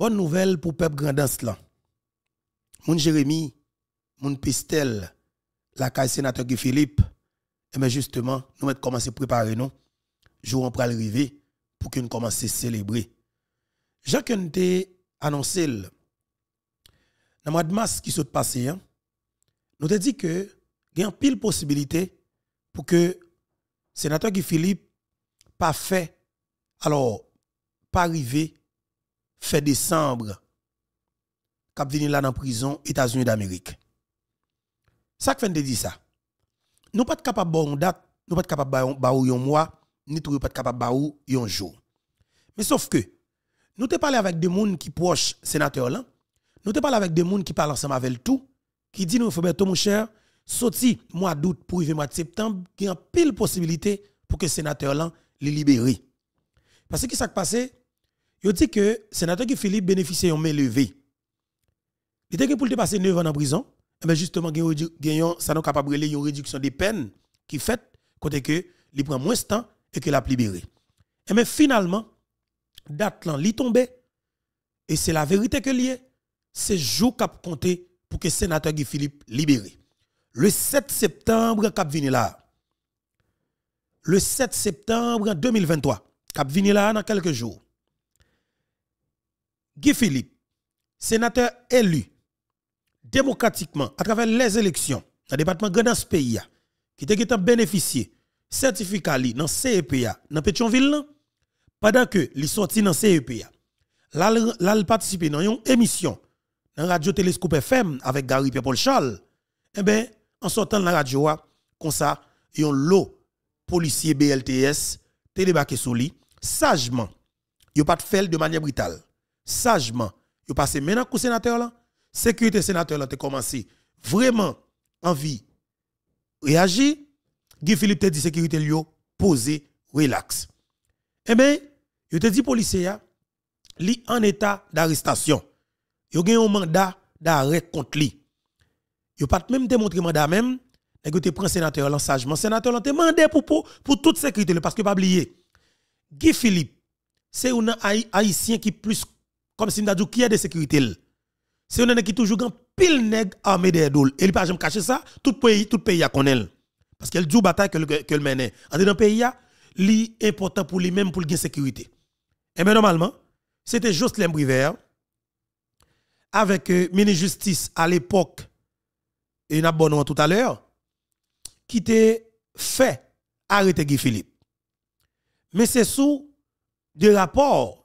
Bonne nouvelle pour peuple grandance là. Mon Jérémy, mon Pistel, la caille sénateur Guy Philippe, et eh bien justement, nous avons commencé à préparer nous, jour on arriver pour que nous à célébrer. Jacques annoncé, dans le mois de mars qui s'est passé, hein, nous avons dit que il y a pile possibilité pour que le sénateur Guy Philippe pas fait, alors pas arrivé ...fait décembre, cap venu là dans prison, États-Unis d'Amérique. Ça que de dire ça. Nous pas capable de une date, nous pas capable de un mois, ni pas capable de un jour. Mais sauf que, nous te parlé avec des gens qui proches sénateur là, nous te parlé avec des gens qui parlent ensemble avec tout, qui dit nous, tout mon cher, sorti mois d'août pour arriver mois de septembre, ...qui a pile possibilité pour que le sénateur là le libérer. Parce que ça qui s'est passé, Yo dit que sénateur Guy Philippe bénéficiait d'un levé. Il était pour le passer 9 ans en prison, mais eh ben justement ça nous capable une réduction des peines qui fait côté que il prend moins de temps et que l'a libéré. Et eh mais ben, finalement date là li tombé et c'est la vérité que est. c'est jour cap compté pour que sénateur Guy Philippe libéré. Le 7 septembre cap venir là. Le 7 septembre 2023 cap venir là dans quelques jours. Guy Philippe, sénateur élu démocratiquement à travers les élections dans le département de ce qui était bénéficié certificat dans dans CEPA dans Pétionville pendant que il sorti dans CEPA là là participer dans une émission dans radio télescope FM avec Gary Pierre Paul Charles eh ben en sortant de la radio comme ça yon lot policier BLTS télébaqué sur lui sagement yo pas de faire de manière brutale sagement, vous passez maintenant coup sénateur là, sécurité sénateur là, commencé vraiment envie réagir. Guy Philippe te dit sécurité yo posé relax. Eh bien, il te dit policier li en état d'arrestation. Yo gen un mandat d'arrêt contre lui. Yo pas même démontré mandat même, nèg te prend sénateur là sagement, sénateur là te mandé pour pour pour toute sécurité parce que pas oublier. Guy Philippe, c'est un haïtien qui plus comme si dit qui est de sécurité. C'est un qui toujours grand pile nèg armé des doules. Et il pas jamais cacher ça, tout pays tout pays a connaît. Parce qu'elle dit bataille que que menait. mène. En dans pays a, li important pour lui même pour gain sécurité. Et bien normalement, c'était juste Brivert. avec le euh, justice à l'époque et une tout à l'heure qui était fait arrêter Guy Philippe. Mais c'est sous des rapports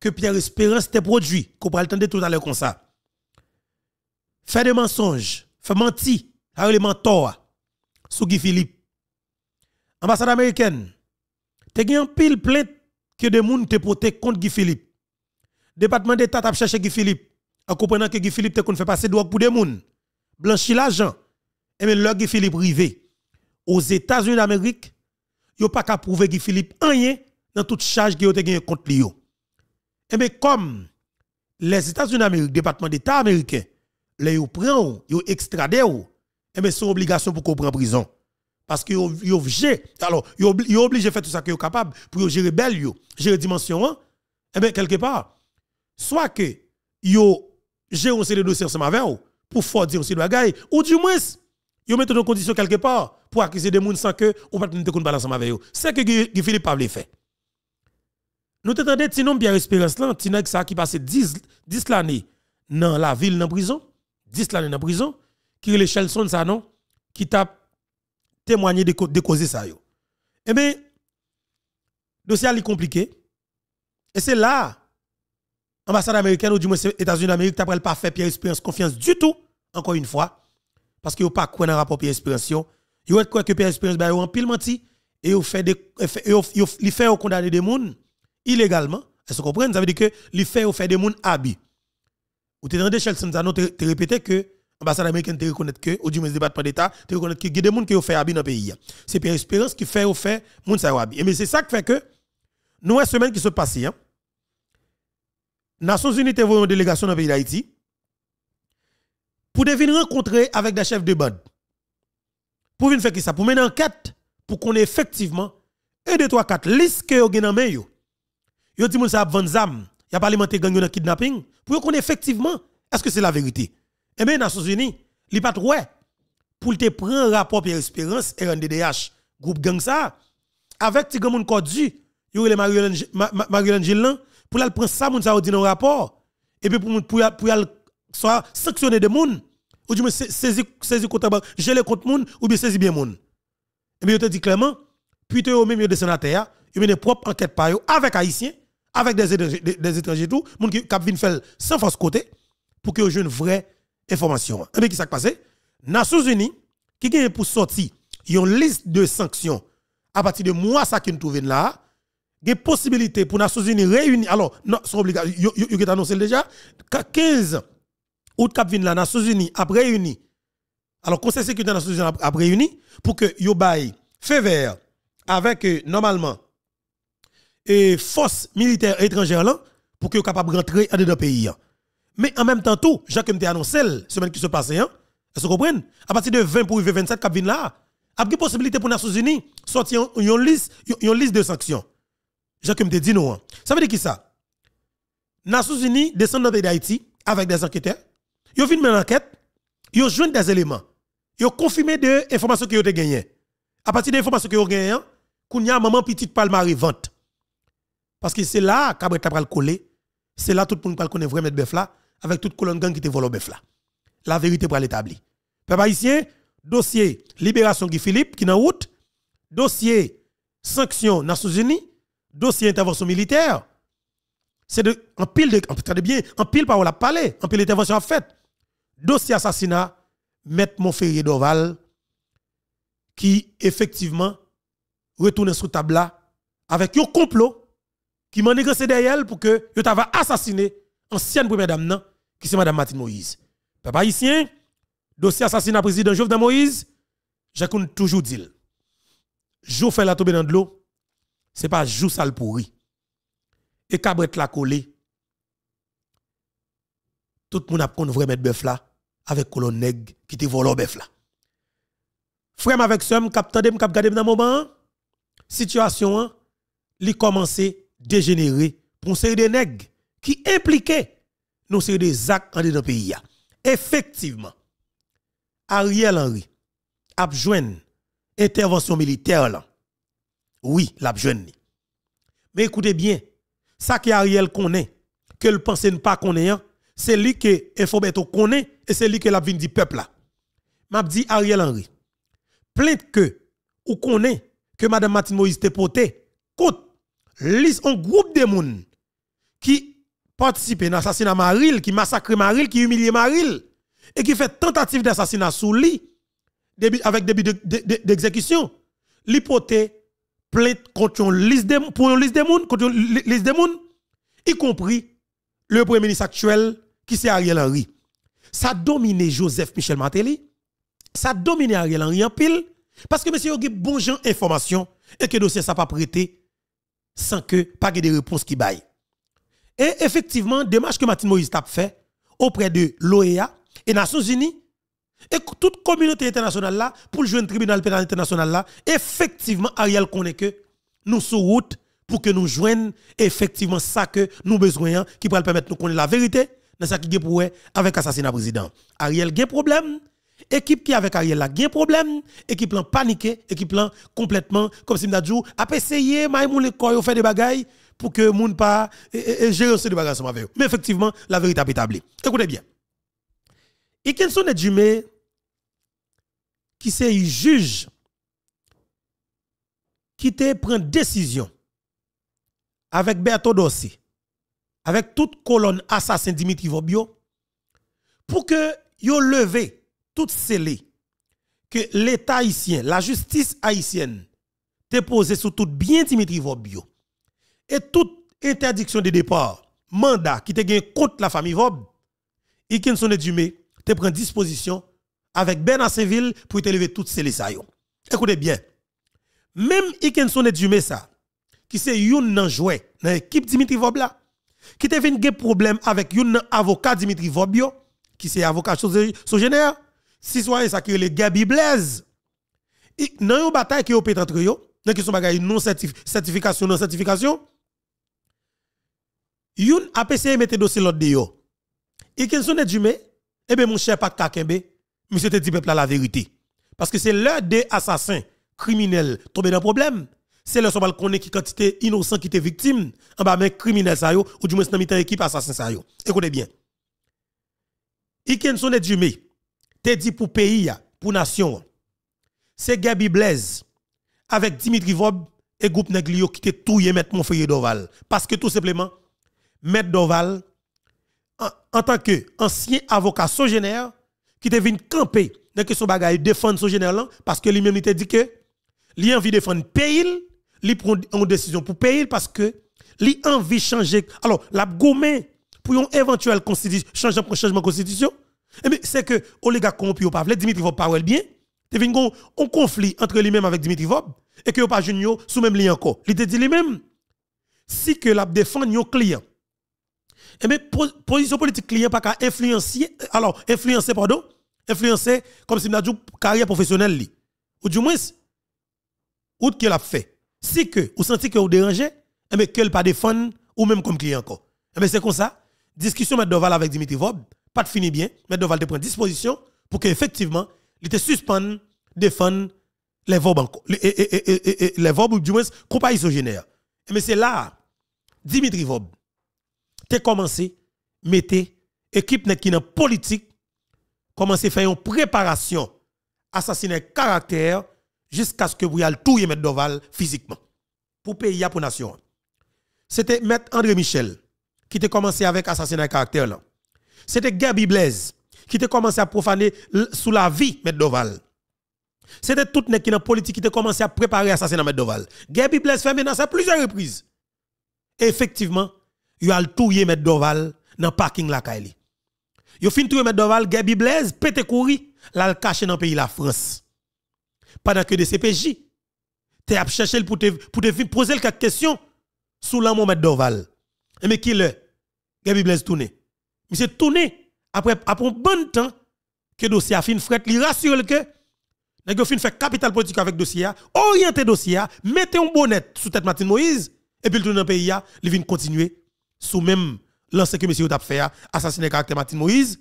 que Pierre Espérance t'a produit, qu'on parle de tout à l'heure comme ça. Fais des mensonges, fais mentir, avec les mentors, sous Guy Philippe. Ambassade américaine, te gagné pile plein que des gens te porté contre Guy Philippe. Département d'État t'a cherché Guy Philippe, en comprenant que Guy Philippe t'a fait passer drogue pour des gens, blanchi l'argent. Et eh bien, là, Guy Philippe rivé aux États-Unis d'Amérique, yon pas qu'à prouver Guy Philippe rien dans toute charge qui a gagné contre lui. Et eh bien, comme les États-Unis d'Amérique, département d'État américain, les vous prend, yo et bien, c'est obligation pour qu'on prenne prison. Parce que ont obligé, alors, ils ont obligé de faire tout ça que sont capables pour gérer belle yo, gérer dimension 1, et eh bien, quelque part, soit que yo gère aussi les dossiers ensemble avec eux, pour fordir aussi le bagaille, ou du moins, ils mettent dans condition quelque part pour accuser des gens sans que ou pas nous pas ensemble avec eux. C'est que Philippe Pavle fait. Nous t'entendons Tinon Pierre Espérance là, Tinon ça qui passe 10 10 l'année dans la ville dans prison, 10 l'année dans la prison, qui est Shelson ça non, qui t'a témoigné de, de causer ça Eh bien, le dossier est compliqué. Et c'est là l'ambassade américaine ou du moins États-Unis d'Amérique t'as pas fait Pierre Espérance confiance du tout encore une fois parce que pas quoi dans rapport Pierre Espérance. ont quoi que Pierre Espérance ils bah, en pile menti et il fait des fait fait des illégalement. Est-ce que vous comprenez? Ça veut dire que les fait ou fait des gens habits. Ou t'es dans des Chelsea, nous te répété que l'ambassade américaine te reconnaît que, ou du de département d'État, te reconnaît que il y a des gens qui ont fait habits dans le pays. C'est Pierre Espérance qui fait ou fait moun gens Et mais c'est ça qui fait que nous, une semaine qui se passe, les hein? Nations Unies te une délégation dans le pays d'Haïti pour venir rencontrer avec des chefs de bande. Pour venir faire ça, pour mener une enquête pour qu'on ait effectivement 1, 2, 3, 4 listes que vous avez dans yo dit moun sa vendre zam, y a pas alimenté gang dans kidnapping, pour qu'on effectivement, est-ce que c'est la vérité Eh bien, Nations Unies, li pas ouais pour te prendre rapport Pierre Espérance RNDDH, groupe gang ça avec ti gang moun kodu, yo le Marie-Hélène pour aller prendre ça moun sa dit dans rapport et puis pour pour pour soit sanctionner de moun ou du moins saisir saisir compte banque, geler compte moun ou bien saisir bien moun. Eh bien, yo te dit clairement, puis ont même des sénateurs, ils ont une propre enquête par eux avec Haïtien, avec des étrangers, des, étrangers tout, mon qui cap faire sans force côté pour que une vraie information. Et eh bien qui s'est passé Nations Unies qui ont pour sortir une liste de sanctions à partir de moi ça qui nous trouve là, il y a possibilité pour Nations Unies réunir alors non, c'est obligatoire, il annoncé déjà 15 août cap vin Nations Unies a réuni. Alors Conseil de sécurité des Nations Unies a réuni pour que yo bail fait vert avec euh, normalement et force militaire étrangère là pour qu'ils soient capables de rentrer dans le pays. Hein. Mais en même temps, tout, Jacques a annoncé la semaine qui se passe, hein. vous comprenez À partir de 20 pour 27 qui là, il y a une possibilité pour les Nations Unies sortir une liste, liste de sanctions. Jacques m'a dit non. Hein. Ça veut dire qui ça Les Nations Unies descendent dans d'Haïti avec des enquêteurs, ils viennent mener enquête, ils joignent des éléments, ils confirment des informations qu'ils ont gagnées. À partir des informations qu'ils ont gagnées, a maman petite palmarie vente. Parce que c'est là Cabret le coller. C'est là tout le monde connaît vraiment bœuf là, avec toute colonne gang qui te vole bœuf là. La vérité pour l'établir. Peuple haïtien, dossier libération Guy Philippe qui est en route, dossier sanction Nations Unies, dossier intervention militaire. C'est de en pile de en, de bien, en pile parole a parlé, en pile d'intervention à fait. Dossier assassinat Maître Montferrier d'Oval qui effectivement retourne sous table là avec un complot qui m'a négocié derrière pour que yo t'ava assassiné ancienne première dame non qui c'est madame Martine Moïse. Papa haïtien, dossier assassinat président Jovenel Moïse, j'ai toujours dit. Jou fait la tomber dans de l'eau, c'est pas jou sale pourri. Et cabret la collé. Tout le monde a qu'on vrai mettre bœuf là avec colonne nèg qui te volé bœuf là. Frère avec somme cap tande cap garder dans moment situation hein, li commencé dégénéré pour une série de nègres qui impliquaient nos série des actes en le pays. Effectivement, Ariel Henry a intervention militaire là. Oui, l'a Mais écoutez bien, ça qui Ariel connaît, que le pense ne pas connaît, c'est lui que au connaît et c'est lui que la vie du peuple là. M'a dit Ariel Henry, plainte que ou connaît que Mme Martine Moïse te pote, un groupe de monde qui participe à l'assassinat Maril, qui massacre Maril, qui humilie Maril, et qui fait tentative d'assassinat sous lui, avec début d'exécution, l'hypothèse plainte contre une liste de, pour de liste y compris le premier ministre actuel, qui c'est Ariel Henry. Ça domine Joseph Michel Matéli, ça domine Ariel Henry en pile, parce que monsieur, bon genre information, et que dossier ça pas prêté sans que pas de réponse qui baille. Et effectivement, démarche que Martin Moïse a fait auprès de l'OEA et Nations Unies, et toute communauté internationale là, pour jouer un tribunal pénal international là, effectivement, Ariel connaît que nous sur route pour que nous jouions effectivement ça que nous besoin, qui pourrait permettre de nous connaître la vérité dans ce qui est pour avec assassinat président. Ariel, a un problème, Équipe qui avait carrière là, un problème. Équipe là paniqué, équipe là complètement, comme si m'a a essayé, les le corps, fait des bagailles pour que moun pas gérer ces bagages avec avec Mais effectivement, la vérité été établie. Écoutez bien. Ikenson et mais qui c'est juge, qui te prend décision avec Berto Dossi, avec toute colonne assassin Dimitri Vobio, pour que yo levé tout scellé que l'État haïtien, la justice haïtienne, posée sur tout bien Dimitri Vobio Et toute interdiction de départ, mandat qui te gagne contre la famille Vob, Ikinson Dumé te prend disposition avec Ben Asseville pour te lever toutes ces ça. Écoutez bien. Même Ikinson Dumé ça, qui c'est une nan joué dans l'équipe Dimitri Vob là, qui te fait un problème avec un avocat Dimitri Vobio qui c'est avocat sojénère, citoyen ça qui les Gabi Blaise dans une bataille qui opère entre eux dans qui sont bagaille non certification non certification youn mettre mette dossier l'autre de yo et qu'ils sont jumé eh ben mon cher Pat Kakembe monsieur te dit peuple la vérité parce que c'est l'heure des assassins criminels tombés dans problème c'est le qu'on connaît qui quantité innocent qui était victime en bas mais criminel ça yo ou du moins dans équipe assassin ça yo écoutez bien Ikenson et Jumé te dit pour pays, pour nation. C'est Gabi Blaise avec Dimitri Vob et groupe Neglio qui te touye mettre mon feuille Doval. Parce que tout simplement, Maître Doval, en, tant que ancien avocat sojener, qui te vient camper dans son bagaille défendre son là, parce que lui-même te dit que lui envie défendre pays, lui prend une décision pour pays parce que lui envie changer. Alors, l'a gomme pour un éventuel changement de constitution eh bien, c'est que oligarque corrompu ou pas, Dimitri Vob parle bien. Tu venu un conflit entre lui-même avec Dimitri Vob et que pas junior sous même lien encore. Il te dit lui-même si que la défend nos client, Eh bien, position politique client pas qu'à influencer alors influencer pardon, influencer comme si dit carrière professionnelle li. Ou du moins ou qu'elle a fait. Si que ou senti que vous dérangez, eh bien qu'elle pas défendre ou même comme client encore. Eh bien, c'est comme ça. Discussion d'oval avec Dimitri Vob pas de fini bien, mais Doval te prend disposition pour qu'effectivement, il te suspend défendre les vobes les ou du moins compagnie Et Mais c'est là, Dimitri Vob, t'es commencé, mettez, équipe qui est politique, commencé à faire une préparation, assassiner caractère, jusqu'à ce que vous allez tout mettre Doval physiquement. Pour pays, pour nation. C'était M. André Michel, qui a commencé avec assassinat caractère là. C'était Gabi Blaise qui a commencé à profaner sous la vie M. Doval. C'était tout le qui dans la politique qui a commencé à préparer l'assassinat M. Doval. Gabi Blaise fait menace à plusieurs reprises. Effectivement, il a tout M. Doval dans le parking la Kaili. Il a fini tuer M. Doval, Gabi Blaise, pété il l'a caché dans le pays la France. Pendant que le CPJ, tu cherché pour te, pour te poser quelques questions sous l'amour M. Doval. Et mais qui le? Gabi Blaise tourne s'est tourné après après un bon temps que dossier a fini fret, il rassure que nèg fin fait capital politique avec dossier, orienter dossier, mettez un bonnet sous tête Martin Moïse et puis le dans pays il vient continuer sous même l'ancien que M. Yotap fait assassiner caractère Martin Moïse,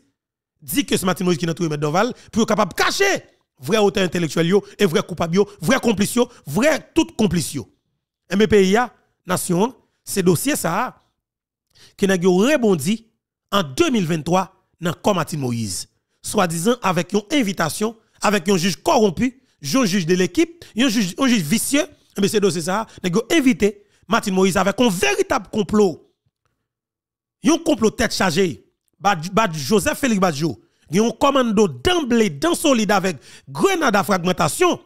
dit que c'est Martin Moïse qui n'a trouvé Doval pour capable de cacher vrai auteur intellectuel et vrai coupable yo, vrai complice yo, vrai tout complice yo. pays, nation, c'est dossier ça qui n'a rebondi en 2023 dans Comatine Moïse. Soi-disant avec une invitation, avec un juge corrompu, un juge de l'équipe, un juge, un juge vicieux, mais eh c'est dossier ça, invité Martin Moïse avec un véritable complot. Un complot tête chargée. Bad, Joseph Félix Badjo, un commando d'emblée, dans solide avec grenade à fragmentation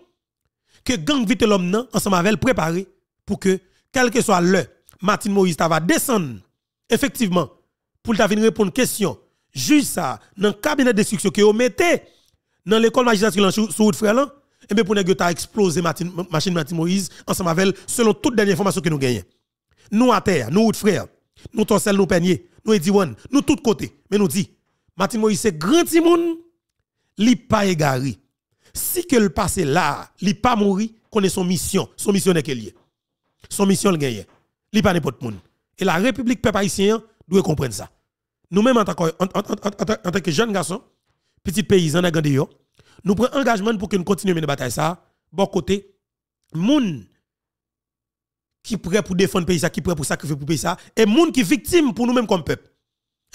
que gang vite l'homme ensemble avec préparé pour que quel que soit l'heure, Martin Moïse va descendre effectivement pour venir répondre à question. Juste ça, dans le cabinet destruction... que vous mettez dans l'école magistrature sur route frère et eh bien pour que ta explosé machine Martin Moïse ensemble avec selon toutes les informations que nous gagnons. Nous à terre, nous route frère, nous torsel, nous peignier, nous ediwan, nous tous côtés. Mais nous dit, Martin Moïse c'est grand timoun, li pas égaré. Si que le passé là, li pas mouri, connaît son mission, son mission n'est qu'elle est. Son mission le gagne. Li pas n'importe monde. Et la République peuple haïtien, nous comprendre ça. Nous-mêmes, en tant que jeunes garçons, petits paysans, nous prenons engagement pour que nous continuions la bataille. Ça, bon côté, moun qui prêt pour défendre pays pays, qui prêt pour sacrifier pour pays, ça, et moun qui victime pour nous-mêmes comme peuple. Et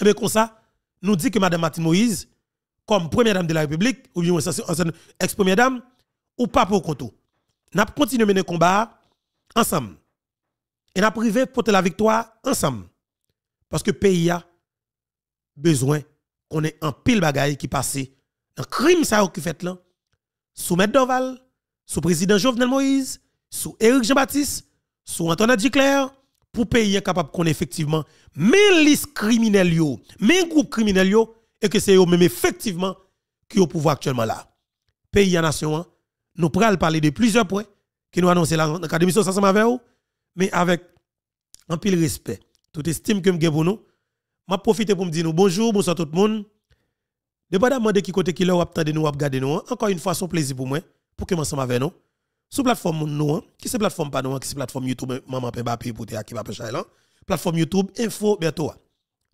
eh bien, comme ça, nous dit que Mme Martine Moïse, comme première dame de la République, ou bien ancienne ex-première dame, ou pas pour compte. Nous continuons mener le combat ensemble. Et nous privé pour la victoire ensemble. Parce que le pays a besoin qu'on ait un pile bagaille qui passe. Un crime ça qui fait là, sous Maître sous président Jovenel Moïse, sous Éric Jean-Baptiste, sous Antoinette Duclerc, pour payer capable qu'on effectivement mais listes criminelle yo, mais groupe et que c'est eux même effectivement qui au pouvoir actuellement là. Pays à nation, hein, nous pral parler de plusieurs points qui nous annonçons dans l'académie ensemble avec oh, mais avec un pile respect. Tout estime que je pour nous. Je pour me dire bonjour, bonsoir tout le monde. pas de qui côté qui leur attendez nous, regardez nous. Hein. Encore une fois, son plaisir pour moi, pour que ensemble avec nous. Sur la plateforme nous, hein. qui c'est plateforme pas nous, hein. qui c'est plateforme YouTube, maman pe papi pour te qui va pêcher là. Plateforme YouTube, info bientôt.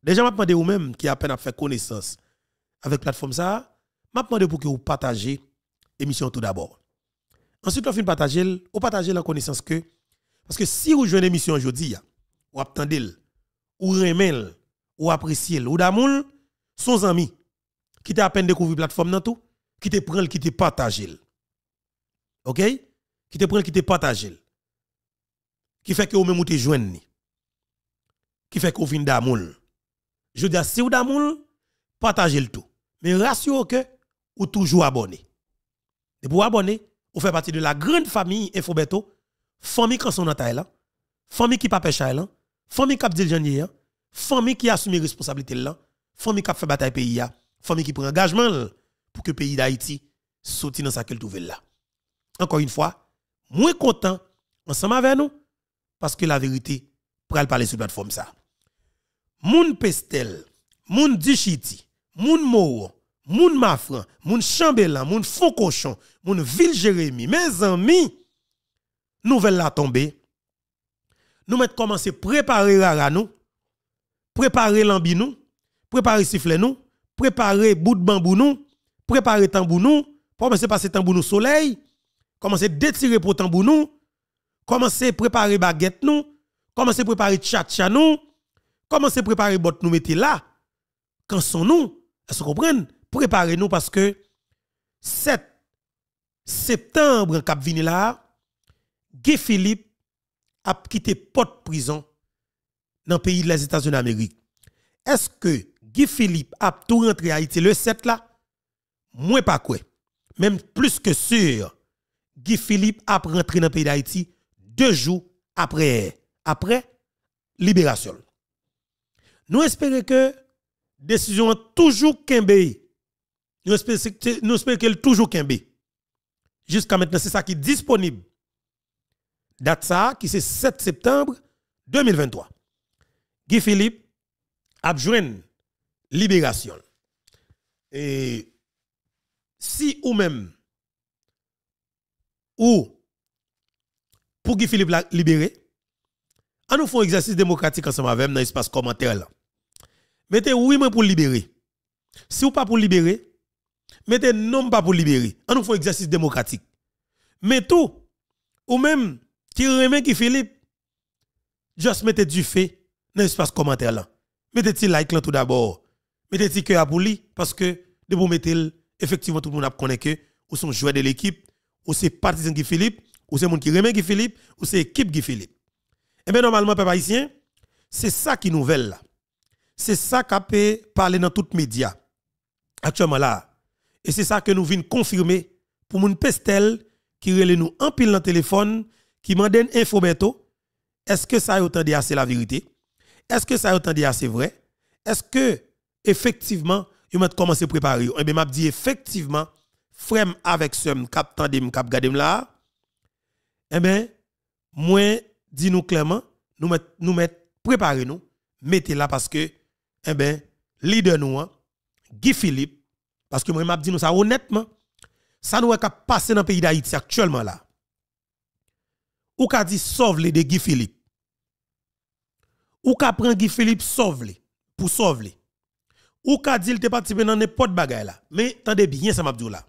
Déjà, je demandé vous même qui a peine à faire connaissance avec plateforme ça, M'a demandé pour que vous partagez l'émission tout d'abord. Ensuite, on fin partager, on partager la connaissance que, parce que si vous jouez une émission aujourd'hui, vous attendez ou remel, ou apprécier, ou damoul, son amis. qui t'a à peine découvert plateforme dans tout, qui te prend, qui te partage. OK? Qui te prend, qui te partage. Qui fait que vous même ou te Qui fait que vous venez d'amour. Je dis, si vous d'amoul, partagez le tout. Mais rassurez que ou toujours abonné. Et pour abonner, vous faites partie de la grande famille Infobeto, famille qui sont dans la famille qui pas pêche Thaïlande, Famille qui a dit hein. famille qui assume responsabilité là, famille qui a fait bataille pays là, hein. famille qui prend engagement pour que le pays d'Haïti saute dans sa qu'elle là. Encore une fois, moins content ensemble avec nous parce que la vérité pral parler sur plateforme ça. Moun Pestel, Mon Dichiti, moun Moro, moun Mafran, moun Chambellan, moun Foncochon, moun Ville Jérémy, mes amis, nouvelle la tombée nous mettons commencer à préparer rara nous, préparer lambi préparer sifflet nous, préparer bout de bambou nous, préparer tambour nous, commencer passer tambour nous soleil, commencer à détirer pour tambour nous, commencer préparer baguette nous, commencer à préparer tchatcha nous, commencer préparer bot nous mettez là. Quand sont nous? Est-ce que vous comprenez? Préparez nous parce que 7 septembre, cap vini là, Guy Philippe a quitté porte prison dans le pays des États-Unis d'Amérique. Est-ce que Guy Philippe a tout rentré à Haïti le 7 là? Moins pas quoi. Même plus que sûr, Guy Philippe a rentré dans le pays d'Haïti deux jours après, après libération. Nous espérons que la décision toujours qu'elle Nous espérons, nous espérons qu'elle toujours été Jusqu'à maintenant, c'est ça qui est disponible date ça, qui c'est 7 septembre 2023. Guy Philippe a libération. Et si ou même, ou pour Guy Philippe la libéré, on nous fait exercice démocratique ensemble avec dans l'espace commentaire. Là. Mettez oui mais pour libérer. Si ou pas pour libérer, mettez non pas pour libérer. On nous fait exercice démocratique. Mais tout, ou même, qui remet qui Philippe? Juste mettez du fait dans l'espace commentaire là. Mettez ti like là tout d'abord. Mettez ti cœur pour lui parce que de vous mettez effectivement tout le monde a connait que ou son joueur de l'équipe, ou c'est partisan qui Philippe, ou c'est monde qui remet qui Philippe, ou c'est équipe qui Philippe. et eh bien normalement peuple c'est ça qui nouvelle là. C'est ça qu'a parler dans toutes médias... actuellement là. Et c'est ça que nous venons confirmer pour mon pestel qui relève nous en pile dans téléphone qui m'a donné info est-ce que ça autant dit assez la vérité? Est-ce que ça autant dit c'est vrai? Est-ce que effectivement, ils m'ont commencé à préparer? Eh bien, m'a dit effectivement, frère avec ce cap tandem cap gadem là. Eh bien, moi dis nous clairement, nous mettons nous met préparer nous, mettez là parce que eh bien, leader nous hein, Guy Philippe parce que moi m'a dit nous ça honnêtement, ça nous pas passé dans le pays d'Haïti actuellement là ou ka di sauve les de Guy Philippe. Ou ka pren Guy Philippe sauve les pour sauve Ou ka di il pas participer dans n'importe bagay là. Mais tande bien ça m'a dit là.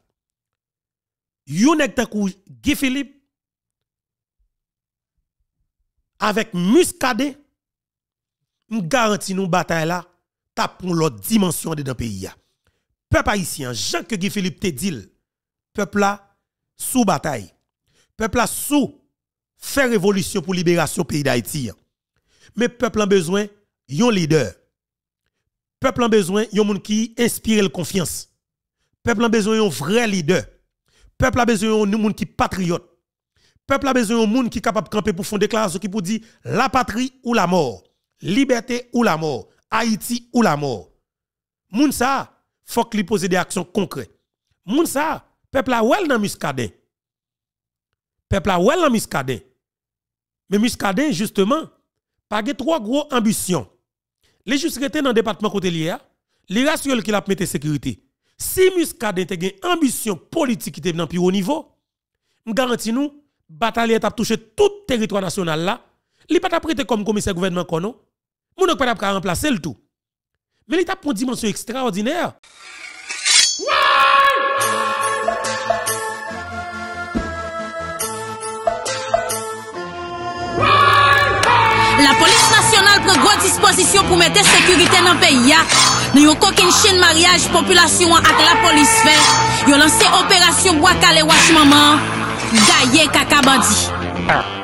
Yon nek takou Guy Philippe avec Muscadet nous garantis nous bataille là tapons l'autre dimension de pays Peuple haïtien, Jean que Guy Philippe te dit, peuple là sous bataille. Peuple là sous faire révolution pour libération pays d'Haïti. Mais peuple a besoin yon leader. Peuple en besoin yon moun qui inspire la confiance. Peuple en besoin yon vrai leader. Peuple a besoin yon monde qui patriote. Peuple a besoin yon moun qui est capable de camper pour faire des qui pour dire la patrie ou la mort, liberté ou la mort, Haïti ou la mort. Moun ça, faut lui pose des actions concrètes. Moun peuple a ouel dans muscadet. Peuple a ouel dans mais Muscadet, justement, pas trois gros ambitions. Les juste dans le département côté hein. les ratios qui a mis sécurité. Si Muscadet a une ambition politique qui est dans plus haut niveau, je garantis nous, bataille a touché tout le territoire national là, il pas prêté comme commissaire gouvernement Il mon pas remplacer le tout. Mais il a une dimension extraordinaire. Ngo disposisyon pou mette sekurite nan peyak Nyo kokin chine mariage Populasyon ak la polis fe Yo lanse operasyon wakale wak maman Gaye kakabandi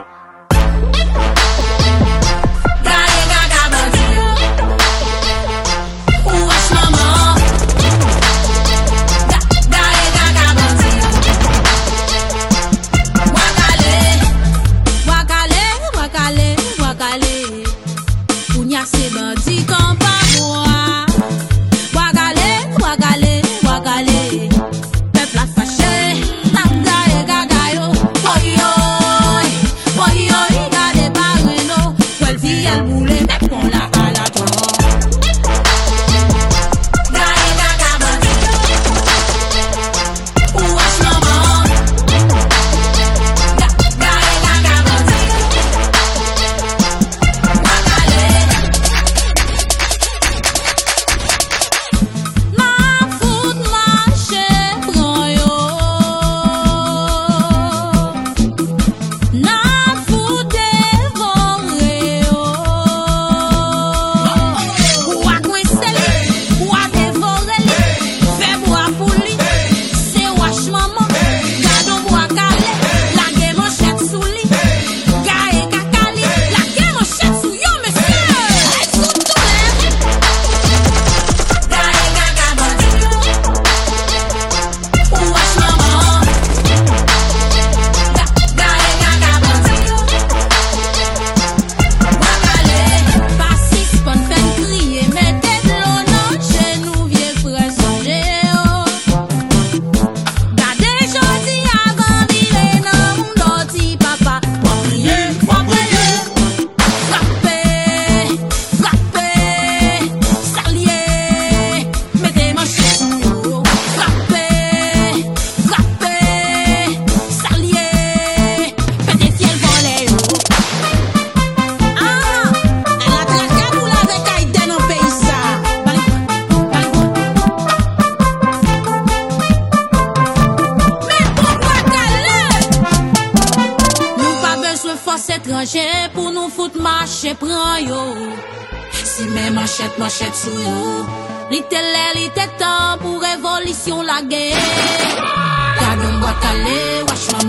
Li te lè, li te tan, pou revolisyon la gen Kanon wak ale, wak chwa